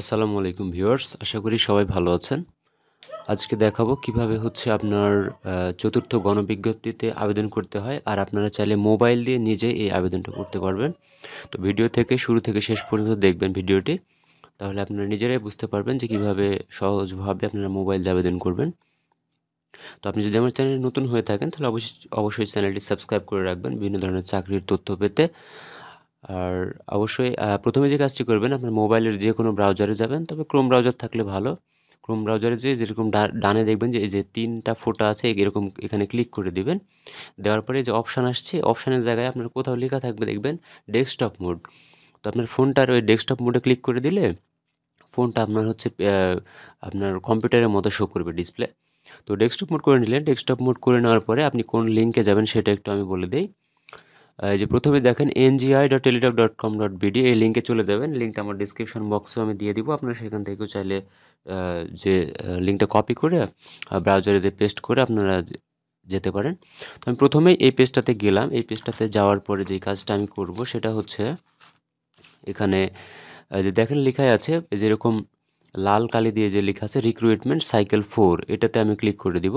আসসালামু আলাইকুম ভিউয়ার্স আশা করি সবাই ভালো আছেন আজকে দেখাবো কিভাবে হচ্ছে আপনার চতুর্থ গণবিজ্ঞপ্তিতে আবেদন করতে হয় আর আপনারা চাইলে মোবাইল দিয়ে নিজে এই আবেদনটা করতে পারবেন তো ভিডিও থেকে শুরু থেকে শেষ পর্যন্ত দেখবেন ভিডিওটি তাহলে আপনারা নিজেরাই বুঝতে পারবেন যে কিভাবে সহজভাবে আপনারা মোবাইল দিয়ে আবেদন করবেন তো আপনি যদি আমার চ্যানেলে নতুন হয়ে থাকেন তাহলে অবশ্যই অবশ্যই চ্যানেলটি সাবস্ক্রাইব করে রাখবেন বিভিন্ন ধরনের চাকরির তথ্য পেতে আর অবশ্যই প্রথমে যে কাজটি করবেন আপনার মোবাইলের যে কোনো ব্রাউজারে যাবেন তবে ক্রোম ব্রাউজার থাকলে ভালো ক্রোম ব্রাউজারে যে যেরকম ডানে দেখবেন যে এই যে তিনটা ফোটা আছে এরকম এখানে ক্লিক করে দিবেন দেওয়ার পরে যে অপশান আসছে অপশানের জায়গায় আপনার কোথাও লেখা থাকবে দেখবেন ডেস্কটপ মোড তো আপনার ফোনটার ওই ডেস্কটপ মোডে ক্লিক করে দিলে ফোনটা আপনার হচ্ছে আপনার কম্পিউটারের মতো শো করবে ডিসপ্লে তো ডেস্কটপ মোড করে নিলেন ডেস্কটপ মোড করে নেওয়ার পরে আপনি কোন লিঙ্কে যাবেন সেটা একটু আমি বলে দিই যে প্রথমে দেখেন NGI dot Teletalk dot com dot BD এই লিঙ্কে চলে যাবেন লিঙ্কটা আমার ডিসক্রিপশন বক্সেও আমি দিয়ে দিব আপনারা সেখান থেকেও চাইলে যে লিঙ্কটা কপি করে ব্রাউজারে যে পেস্ট করে আপনারা যেতে পারেন তো আমি প্রথমেই এই পেজটাতে গেলাম এই পেজটাতে যাওয়ার পরে যে কাজটা আমি করব সেটা হচ্ছে এখানে যে দেখেন লেখাই আছে যেরকম লাল কালি দিয়ে যে লেখা আছে রিক্রুইটমেন্ট সাইকেল ফোর এটাতে আমি ক্লিক করে দিব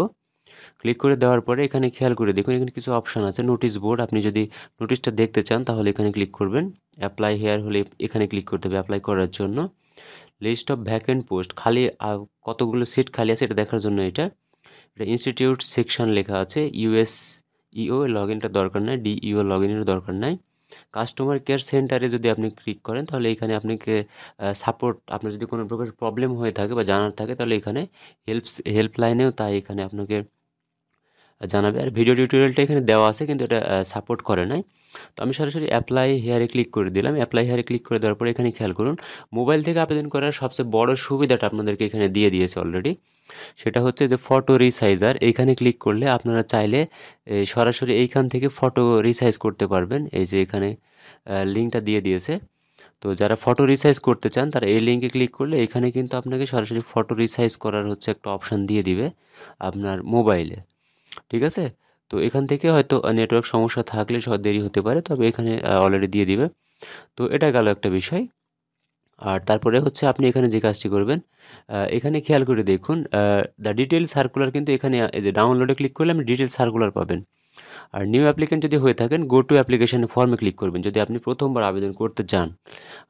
ক্লিক করে দেওয়ার পরে এখানে খেয়াল করে দেখুন এখানে কিছু অপশান আছে নোটিশ বোর্ড আপনি যদি নোটিশটা দেখতে চান তাহলে এখানে ক্লিক করবেন অ্যাপ্লাই হেয়ার হলে এখানে ক্লিক করতে হবে অ্যাপ্লাই করার জন্য লিস্ট অফ ভ্যাকেন্ট পোস্ট খালি কতগুলো সিট খালি আছে এটা দেখার জন্য এটা এটা ইনস্টিটিউট সেকশন লেখা আছে ইউএস ইও লগ ইনটা দরকার নাই ডিইও লগ ইনের দরকার নাই কাস্টমার কেয়ার সেন্টারে যদি আপনি ক্লিক করেন তাহলে এখানে আপনাকে সাপোর্ট আপনার যদি কোনো প্রকার প্রবলেম হয়ে থাকে বা জানার থাকে তাহলে এখানে হেল্প হেল্পলাইনেও তাই এখানে আপনাকে জানাবে আর ভিডিও টিউটোরিয়ালটা এখানে দেওয়া আছে কিন্তু এটা সাপোর্ট করে নাই তো আমি সরাসরি অ্যাপ্লাই হেয়ারে ক্লিক করে দিলাম অ্যাপ্লাই হেয়ারে ক্লিক করে দেওয়ার পরে এখানে খেয়াল করুন মোবাইল থেকে আবেদন করার সবচেয়ে বড় সুবিধাটা আপনাদেরকে এখানে দিয়ে দিয়েছে অলরেডি সেটা হচ্ছে যে ফটো রিসাইজার এইখানে ক্লিক করলে আপনারা চাইলে সরাসরি এইখান থেকে ফটো রিসাইজ করতে পারবেন এই যে এখানে লিঙ্কটা দিয়ে দিয়েছে তো যারা ফটো রিসাইজ করতে চান তারা এই লিঙ্কে ক্লিক করলে এখানে কিন্তু আপনাকে সরাসরি ফটো রিসাইজ করার হচ্ছে একটা অপশান দিয়ে দিবে আপনার মোবাইলে ঠিক আছে তো এখান থেকে হয়তো নেটওয়ার্ক সমস্যা থাকলে সব দেরি হতে পারে তবে এখানে অলরেডি দিয়ে দিবে তো এটা গেল একটা বিষয় আর তারপরে হচ্ছে আপনি এখানে যে কাজটি করবেন এখানে খেয়াল করে দেখুন দ্য ডিটেল সার্কুলার কিন্তু এখানে এই যে ডাউনলোডে ক্লিক করলে আপনি ডিটেল সার্কুলার পাবেন আর নিউ অ্যাপ্লিকেন্ট যদি হয়ে থাকেন গো টু অ্যাপ্লিকেশন ফর্মে ক্লিক করবেন যদি আপনি প্রথমবার আবেদন করতে চান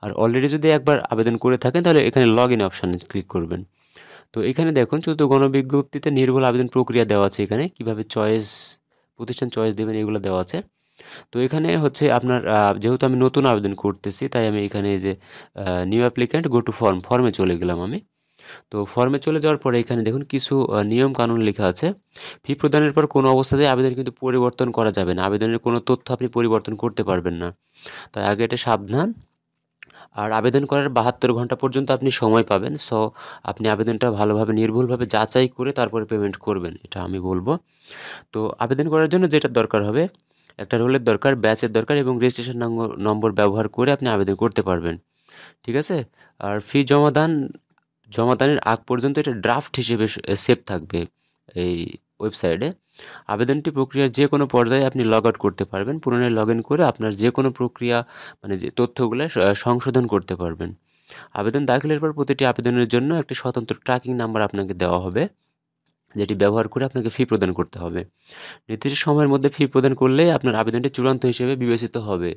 আর অলরেডি যদি একবার আবেদন করে থাকেন তাহলে এখানে লগ ইন অপশানে ক্লিক করবেন তো এখানে দেখুন চতুর্থ গণবিজ্ঞপ্তিতে নির্ভুল আবেদন প্রক্রিয়া দেওয়া আছে এখানে কিভাবে চয়েস প্রতিষ্ঠান চয়েস দেবেন এগুলো দেওয়া আছে তো এখানে হচ্ছে আপনার যেহেতু আমি নতুন আবেদন করতেছি তাই আমি এখানে যে new applicant go to form ফর্মে চলে গেলাম আমি তো ফর্মে চলে যাওয়ার পরে এখানে দেখুন কিছু নিয়ম কানুন লেখা আছে ফি প্রদানের পর কোনো অবস্থাতেই আবেদন কিন্তু পরিবর্তন করা যাবে না আবেদনের কোনো তথ্য আপনি পরিবর্তন করতে পারবেন না তাই আগে এটা সাবধান আর আবেদন করার বাহাত্তর ঘন্টা পর্যন্ত আপনি সময় পাবেন সো আপনি আবেদনটা ভালোভাবে নির্ভুলভাবে যাচাই করে তারপরে পেমেন্ট করবেন এটা আমি বলবো তো আবেদন করার জন্য যেটা দরকার হবে একটা রোলের দরকার ব্যাচের দরকার এবং রেজিস্ট্রেশন নম্বর ব্যবহার করে আপনি আবেদন করতে পারবেন ঠিক আছে আর ফি জমাদান জমাদানের আগ পর্যন্ত এটা ড্রাফট হিসেবে সেভ থাকবে এই ওয়েবসাইটে আবেদনটি প্রক্রিয়ার যে কোনো পর্যায়ে আপনি লগ আউট করতে পারবেন পুনরায় লগ করে আপনার যে কোনো প্রক্রিয়া মানে যে তথ্যগুলো সংশোধন করতে পারবেন আবেদন দাখিলের পর প্রতিটি আবেদনের জন্য একটি স্বতন্ত্র ট্র্যাকিং নাম্বার আপনাকে দেওয়া হবে যেটি ব্যবহার করে আপনাকে ফি প্রদান করতে হবে নির্দিষ্ট সময়ের মধ্যে ফি প্রদান করলে আপনার আবেদনটি চূড়ান্ত হিসেবে বিবেচিত হবে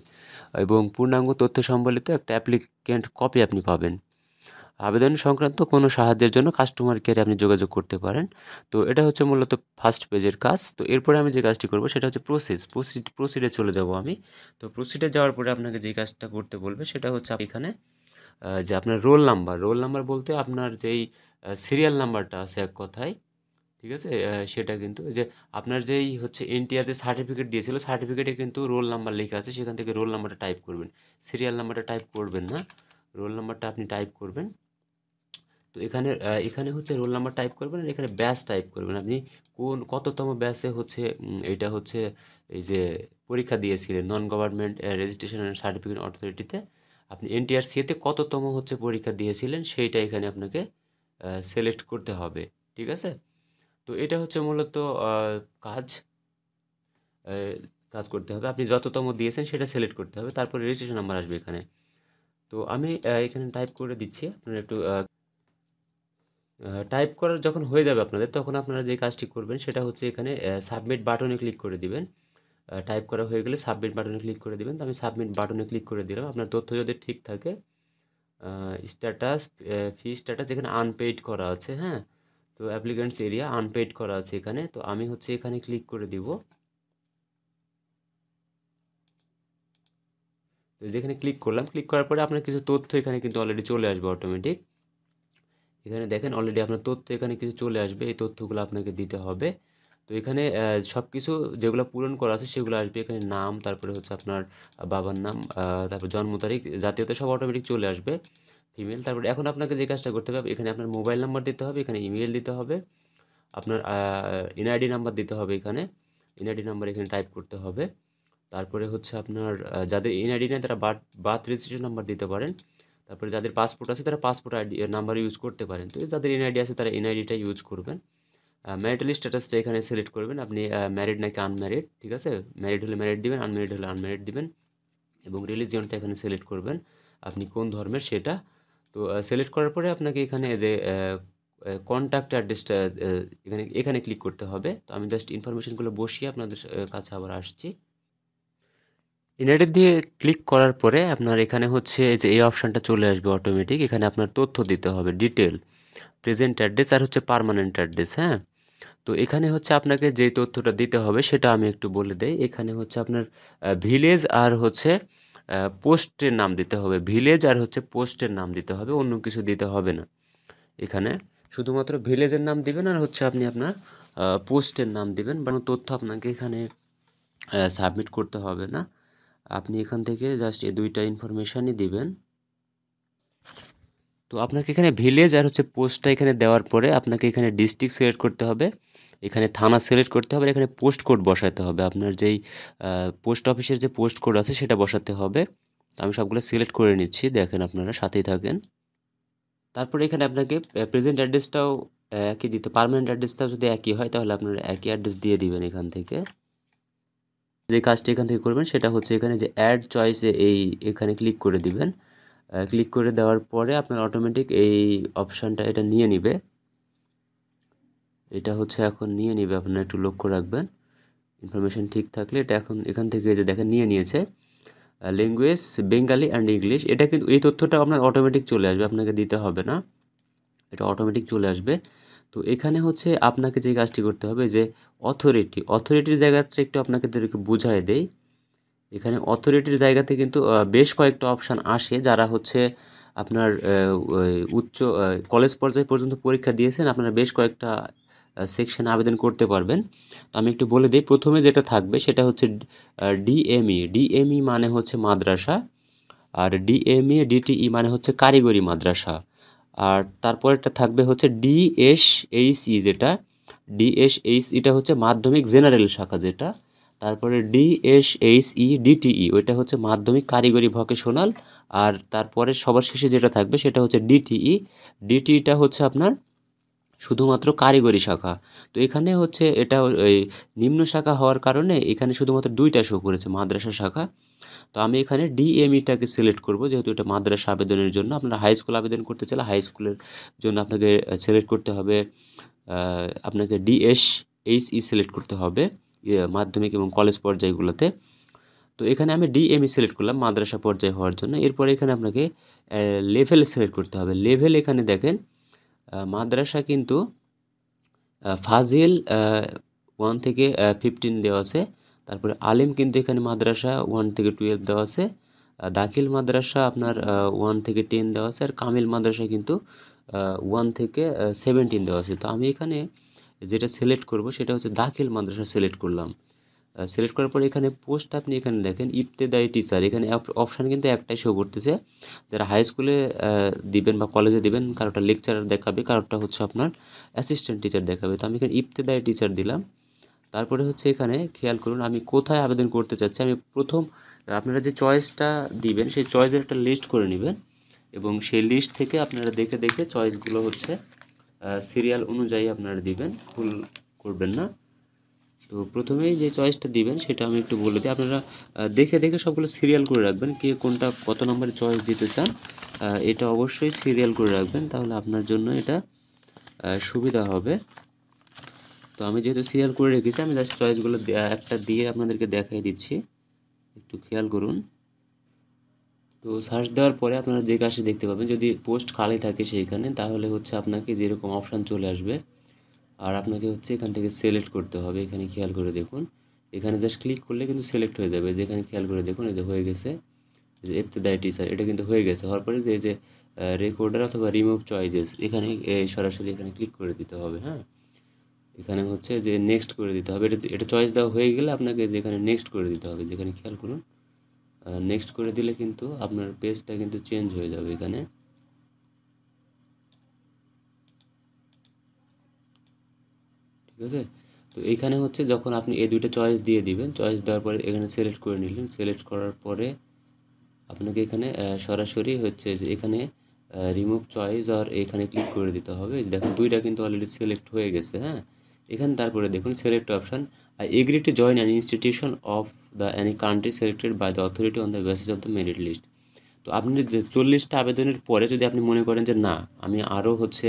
এবং পূর্ণাঙ্গ তথ্য সম্বলিত একটা অ্যাপ্লিকেন্ট কপি আপনি পাবেন আবেদন সংক্রান্ত কোনো সাহায্যের জন্য কাস্টমার কেয়ারে আপনি যোগাযোগ করতে পারেন তো এটা হচ্ছে মূলত ফার্স্ট পেজের কাজ তো এরপরে আমি যে কাজটি করব সেটা হচ্ছে প্রসেস প্রসিড প্রসিডে চলে যাব আমি তো প্রসিডে যাওয়ার পরে আপনাকে যে কাজটা করতে বলবে সেটা হচ্ছে এখানে যে আপনার রোল নাম্বার রোল নাম্বার বলতে আপনার যেই সিরিয়াল নাম্বারটা আছে এক কথায় ঠিক আছে সেটা কিন্তু যে আপনার যেই হচ্ছে এনটিআর যে সার্টিফিকেট দিয়েছিল সার্টিফিকেটে কিন্তু রোল নাম্বার লেখা আছে সেখান থেকে রোল নাম্বারটা টাইপ করবেন সিরিয়াল নাম্বারটা টাইপ করবেন না রোল নাম্বারটা আপনি টাইপ করবেন তো এখানে এখানে হচ্ছে রোল নাম্বার টাইপ করবেন আর এখানে ব্যাস টাইপ করবেন আপনি কোন কততম ব্যাসে হচ্ছে এটা হচ্ছে এই যে পরীক্ষা দিয়েছিলেন non government registration and certificate অথরিটিতে আপনি এনটিআরসিতে কততম হচ্ছে পরীক্ষা দিয়েছিলেন সেইটা এখানে আপনাকে সিলেক্ট করতে হবে ঠিক আছে তো এটা হচ্ছে মূলত কাজ কাজ করতে হবে আপনি যততম দিয়েছেন সেটা সিলেক্ট করতে হবে তারপরে রেজিস্ট্রেশন নাম্বার আসবে এখানে তো আমি এখানে টাইপ করে দিচ্ছি আপনার একটু টাইপ করার যখন হয়ে যাবে আপনাদের তখন আপনারা যে কাজটি করবেন সেটা হচ্ছে এখানে সাবমিট বাটনে ক্লিক করে দিবেন টাইপ করা হয়ে গেলে সাবমিট বাটনে ক্লিক করে দিবেন তো আমি সাবমিট বাটনে ক্লিক করে দিলাম আপনার তথ্য যদি ঠিক থাকে স্ট্যাটাস ফি স্ট্যাটাস এখানে আনপেইড করা আছে হ্যাঁ তো অ্যাপ্লিকেন্টস এরিয়া আনপেইড করা আছে এখানে তো আমি হচ্ছে এখানে ক্লিক করে দিব তো যেখানে ক্লিক করলাম ক্লিক করার পরে আপনার কিছু তথ্য এখানে কিন্তু অলরেডি চলে আসবে অটোমেটিক এখানে দেখেন অলরেডি আপনার তথ্য এখানে কিছু চলে আসবে এই তথ্যগুলো আপনাকে দিতে হবে তো এখানে সব কিছু যেগুলো পূরণ করা আছে সেগুলো আসবে এখানে নাম তারপরে হচ্ছে আপনার বাবার নাম তারপর জন্ম তারিখ জাতীয়তা সব অটোমেটিক চলে আসবে ফিমেল তারপরে এখন আপনাকে যে কাজটা করতে হবে এখানে আপনার মোবাইল নাম্বার দিতে হবে এখানে ইমেল দিতে হবে আপনার এনআইডি নাম্বার দিতে হবে এখানে এনআইডি নাম্বার এখানে টাইপ করতে হবে তারপরে হচ্ছে আপনার যাদের এনআইডি নেই তারা বার্থ বার্থ রেজিস্ট্রেশন নাম্বার দিতে পারেন তারপরে যাদের পাসপোর্ট আছে তারা পাসপোর্ট আইডি নাম্বার ইউজ করতে পারেন তো যাদের এনআইডি আছে তারা এনআইডিটা ইউজ করবেন ম্যারিটাল স্ট্যাটাসটা এখানে সিলেক্ট করবেন আপনি ম্যারিড নাকি আনম্যারিড ঠিক আছে ম্যারিড হলে ম্যারিড দিবেন আনম্যারিড হলে আনম্যারিড দিবেন এবং রিলিজিয়নটা এখানে সিলেক্ট করবেন আপনি কোন ধর্মের সেটা তো সিলেক্ট করার পরে আপনাকে এখানে যে কন্ট্যাক্ট অ্যাড্রেসটা এখানে এখানে ক্লিক করতে হবে তো আমি জাস্ট ইনফরমেশনগুলো বসিয়ে আপনাদের কাছে আবার আসছি ইন্টারনেট দিয়ে ক্লিক করার পরে আপনার এখানে হচ্ছে যে এই অপশানটা চলে আসবে অটোমেটিক এখানে আপনার তথ্য দিতে হবে ডিটেল প্রেজেন্ট অ্যাড্রেস আর হচ্ছে পারমানেন্ট অ্যাড্রেস হ্যাঁ তো এখানে হচ্ছে আপনাকে যেই তথ্যটা দিতে হবে সেটা আমি একটু বলে দেই এখানে হচ্ছে আপনার ভিলেজ আর হচ্ছে পোস্টের নাম দিতে হবে ভিলেজ আর হচ্ছে পোস্টের নাম দিতে হবে অন্য কিছু দিতে হবে না এখানে শুধুমাত্র ভিলেজের নাম দিবেন আর হচ্ছে আপনি আপনার পোস্টের নাম দিবেন বা তথ্য আপনাকে এখানে সাবমিট করতে হবে না আপনি এখান থেকে জাস্ট এই দুইটা ইনফরমেশানই দিবেন তো আপনাকে এখানে ভিলেজ আর হচ্ছে পোস্টটা এখানে দেওয়ার পরে আপনাকে এখানে ডিস্ট্রিক্ট সিলেক্ট করতে হবে এখানে থানা সিলেক্ট করতে হবে এখানে পোস্ট কোড বসাতে হবে আপনার যেই পোস্ট অফিসের যে পোস্ট কোড আছে সেটা বসাতে হবে আমি সবগুলো সিলেক্ট করে নিচ্ছি দেখেন আপনারা সাথেই থাকেন তারপরে এখানে আপনাকে প্রেজেন্ট অ্যাড্রেসটাও একই দিতে পারমানেন্ট অ্যাড্রেসটাও যদি একই হয় তাহলে আপনারা একই অ্যাড্রেস দিয়ে দিবেন এখান থেকে যে কাজটি এখান থেকে করবেন সেটা হচ্ছে এখানে যে অ্যাড চয়েসে এই এখানে ক্লিক করে দিবেন ক্লিক করে দেওয়ার পরে আপনার অটোমেটিক এই অপশানটা এটা নিয়ে নিবে এটা হচ্ছে এখন নিয়ে নিবে আপনারা একটু লক্ষ্য রাখবেন ইনফরমেশান ঠিক থাকলে এটা এখন এখান থেকে যে দেখেন নিয়ে নিয়েছে ল্যাঙ্গুয়েজ বেঙ্গালি অ্যান্ড ইংলিশ এটা কিন্তু এই তথ্যটা আপনার অটোমেটিক চলে আসবে আপনাকে দিতে হবে না এটা অটোমেটিক চলে আসবে তো এখানে হচ্ছে আপনাকে যে কাজটি করতে হবে যে অথরিটি অথরিটির জায়গাতে একটু আপনাকে বুঝায় দেয় এখানে অথরিটির জায়গাতে কিন্তু বেশ কয়েকটা অপশান আসে যারা হচ্ছে আপনার উচ্চ কলেজ পর্যায় পর্যন্ত পরীক্ষা দিয়েছেন আপনারা বেশ কয়েকটা সেকশন আবেদন করতে পারবেন তো আমি একটু বলে দিই প্রথমে যেটা থাকবে সেটা হচ্ছে ডিএমই ডিএমই e, e মানে হচ্ছে মাদ্রাসা আর ডিএমই ডিটিই e, মানে হচ্ছে কারিগরি মাদ্রাসা আর তারপরেরটা থাকবে হচ্ছে ই যেটা ইটা হচ্ছে মাধ্যমিক জেনারেল শাখা যেটা তারপরে ডিএসএইচই ডিটিই e ওইটা হচ্ছে মাধ্যমিক কারিগরি ভকেশনাল আর তারপরে সবার শেষে যেটা থাকবে সেটা হচ্ছে ডিটিই ডিটিইটা e। e হচ্ছে আপনার শুধুমাত্র কারিগরি শাখা তো এখানে হচ্ছে এটা এই নিম্ন শাখা হওয়ার কারণে এখানে শুধুমাত্র দুইটা শো করেছে মাদ্রাসা শাখা তো আমি এখানে ডিএমইটাকে সিলেক্ট করব যেহেতু এটা মাদ্রাসা আবেদনের জন্য আপনারা হাই স্কুল আবেদন করতে চাইলে হাই স্কুলের জন্য আপনাকে সিলেক্ট করতে হবে আপনাকে ডিএস এইচই সিলেক্ট করতে হবে ইয়ে, মাধ্যমিক এবং কলেজ পর্যায়গুলোতে তো এখানে আমি ডিএমই সিলেক্ট করলাম মাদ্রাসা পর্যায়ে হওয়ার জন্য এরপর এখানে আপনাকে লেভেল সিলেক্ট করতে হবে লেভেল এখানে দেখেন মাদ্রাসা কিন্তু ফাজিল ওয়ান থেকে ফিফটিন দেওয়া আছে তারপরে আলিম কিন্তু এখানে মাদ্রাসা ওয়ান থেকে টুয়েলভ দেওয়া আছে দাখিল মাদ্রাসা আপনার ওয়ান থেকে টেন দেওয়া আছে আর কামিল মাদ্রাসা কিন্তু ওয়ান থেকে সেভেন্টিন দেওয়া আছে তো আমি এখানে যেটা সিলেক্ট করব সেটা হচ্ছে দাখিল মাদ্রাসা সিলেক্ট করলাম সিলেক্ট করার পর এখানে পোস্ট আপনি এখানে দেখেন ইফতেদারি টিচার এখানে অপশান কিন্তু একটাই শো করতেছে যারা হাই স্কুলে দিবেন বা কলেজে দিবেন কারোটা লেকচারার দেখাবে কারোটা হচ্ছে আপনার অ্যাসিস্ট্যান্ট টিচার দেখাবে তো আমি এখানে ইফতেদারি টিচার দিলাম তারপরে হচ্ছে এখানে খেয়াল করুন আমি কোথায় আবেদন করতে চাচ্ছি আমি প্রথম আপনারা যে চয়েসটা দিবেন সেই চয়েসের একটা লিস্ট করে নেবেন এবং সেই লিস্ট থেকে আপনারা দেখে দেখে চয়েসগুলো হচ্ছে সিরিয়াল অনুযায়ী আপনারা দিবেন ভুল করবেন না তো প্রথমেই যে চয়েসটা দিবেন সেটা আমি একটু বলে দিই আপনারা দেখে দেখে সবগুলো সিরিয়াল করে রাখবেন কে কোনটা কত নম্বরে চয়েস দিতে চান এটা অবশ্যই সিরিয়াল করে রাখবেন তাহলে আপনার জন্য এটা সুবিধা হবে তো আমি যেহেতু সিরিয়াল করে রেখেছি আমি জাস্ট চয়েসগুলো একটা দিয়ে আপনাদেরকে দেখাই দিচ্ছি একটু খেয়াল করুন তো সার্চ দেওয়ার পরে আপনারা যে কাজটি দেখতে পাবেন যদি পোস্ট খালি থাকে সেইখানে তাহলে হচ্ছে আপনাকে যেরকম অপশান চলে আসবে আর আপনাকে হচ্ছে এখান থেকে সিলেক্ট করতে হবে এখানে খেয়াল করে দেখুন এখানে জাস্ট ক্লিক করলে কিন্তু সিলেক্ট হয়ে যাবে যেখানে খেয়াল করে দেখুন এই যে হয়ে গেছে যে এফতেদায় টিচার এটা কিন্তু হয়ে গেছে হওয়ার পরে যে এই যে রেকর্ডার অথবা রিমুভ চয়েসেস এখানে সরাসরি এখানে ক্লিক করে দিতে হবে হ্যাঁ এখানে হচ্ছে যে নেক্সট করে দিতে হবে এটা এটা চয়েস দেওয়া হয়ে গেলে আপনাকে যেখানে নেক্সট করে দিতে হবে যেখানে খেয়াল করুন নেক্সট করে দিলে কিন্তু আপনার পেজটা কিন্তু চেঞ্জ হয়ে যাবে এখানে ঠিক আছে তো এইখানে হচ্ছে যখন আপনি এই দুইটা চয়েস দিয়ে দিবেন চয়েস দেওয়ার পরে এখানে সিলেক্ট করে নিলেন সিলেক্ট করার পরে আপনাকে এখানে সরাসরি হচ্ছে যে এখানে রিমুভ চয়েস আর এখানে ক্লিক করে দিতে হবে দেখুন দুইটা কিন্তু অলরেডি সিলেক্ট হয়ে গেছে হ্যাঁ এখানে তারপরে দেখুন select option I agree to join an institution of the any country selected by the authority on the basis of the merit list তো আপনি চল্লিশটা আবেদনের পরে যদি আপনি মনে করেন যে না আমি আরও হচ্ছে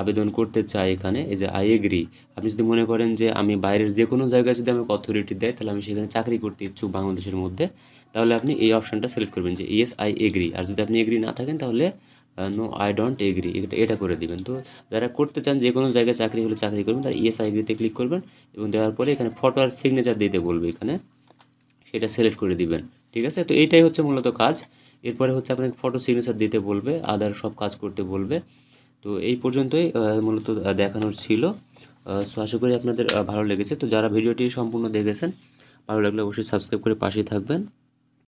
আবেদন করতে চাই এখানে এই যে আই এগ্রি আপনি যদি মনে করেন যে আমি বাইরের যে কোনো জায়গায় যদি আমাকে অথরিটি দেয় তাহলে আমি সেখানে চাকরি করতে ইচ্ছুক বাংলাদেশের মধ্যে তাহলে আপনি এই অপশানটা সিলেক্ট করবেন যে ইয়েস আই এগ্রি আর যদি আপনি এগ্রি না থাকেন তাহলে নো আই ডোন্ট এগ্রি এটা এটা করে দেবেন তো যারা করতে চান যে কোনো জায়গায় চাকরি হলে চাকরি করবেন তারা ইয়েস আই এগ্রিতে ক্লিক করবেন এবং দেওয়ার পরে এখানে ফটো আর সিগনেচার দিতে বলবে এখানে সেটা সিলেক্ট করে দিবেন ঠিক আছে তো এইটাই হচ্ছে মূলত কাজ এরপরে হচ্ছে আপনাকে ফটো সিগনেচার দিতে বলবে আদার সব কাজ করতে বলবে তো এই পর্যন্তই মূলত দেখানোর ছিল সো আশা করি আপনাদের ভালো লেগেছে তো যারা ভিডিওটি সম্পূর্ণ দেখেছেন ভালো লাগলে অবশ্যই সাবস্ক্রাইব করে পাশেই থাকবেন